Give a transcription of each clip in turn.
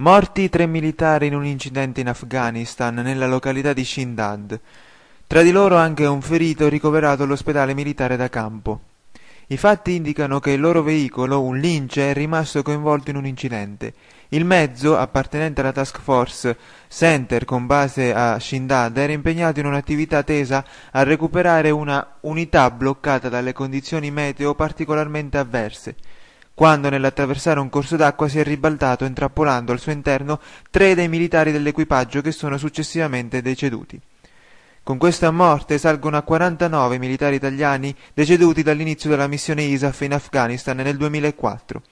Morti tre militari in un incidente in Afghanistan, nella località di Shindand. Tra di loro anche un ferito ricoverato all'ospedale militare da campo. I fatti indicano che il loro veicolo, un Lince, è rimasto coinvolto in un incidente. Il mezzo, appartenente alla task force Center con base a Shindand, era impegnato in un'attività tesa a recuperare una unità bloccata dalle condizioni meteo particolarmente avverse quando nell'attraversare un corso d'acqua si è ribaltato intrappolando al suo interno tre dei militari dell'equipaggio che sono successivamente deceduti. Con questa morte salgono a 49 militari italiani deceduti dall'inizio della missione ISAF in Afghanistan nel 2004.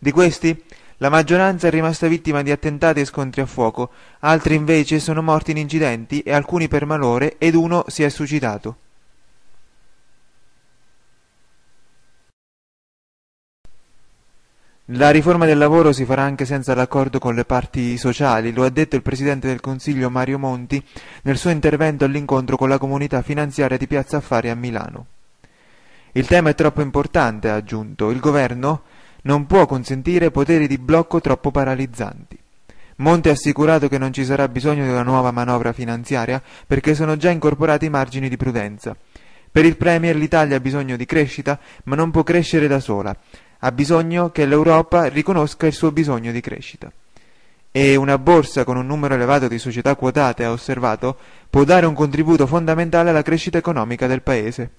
Di questi, la maggioranza è rimasta vittima di attentati e scontri a fuoco, altri invece sono morti in incidenti e alcuni per malore ed uno si è suicidato. La riforma del lavoro si farà anche senza l'accordo con le parti sociali, lo ha detto il Presidente del Consiglio Mario Monti nel suo intervento all'incontro con la comunità finanziaria di Piazza Affari a Milano. Il tema è troppo importante, ha aggiunto, il governo non può consentire poteri di blocco troppo paralizzanti. Monti ha assicurato che non ci sarà bisogno di una nuova manovra finanziaria perché sono già incorporati i margini di prudenza. Per il Premier l'Italia ha bisogno di crescita, ma non può crescere da sola ha bisogno che l'Europa riconosca il suo bisogno di crescita. E una borsa con un numero elevato di società quotate, ha osservato, può dare un contributo fondamentale alla crescita economica del Paese.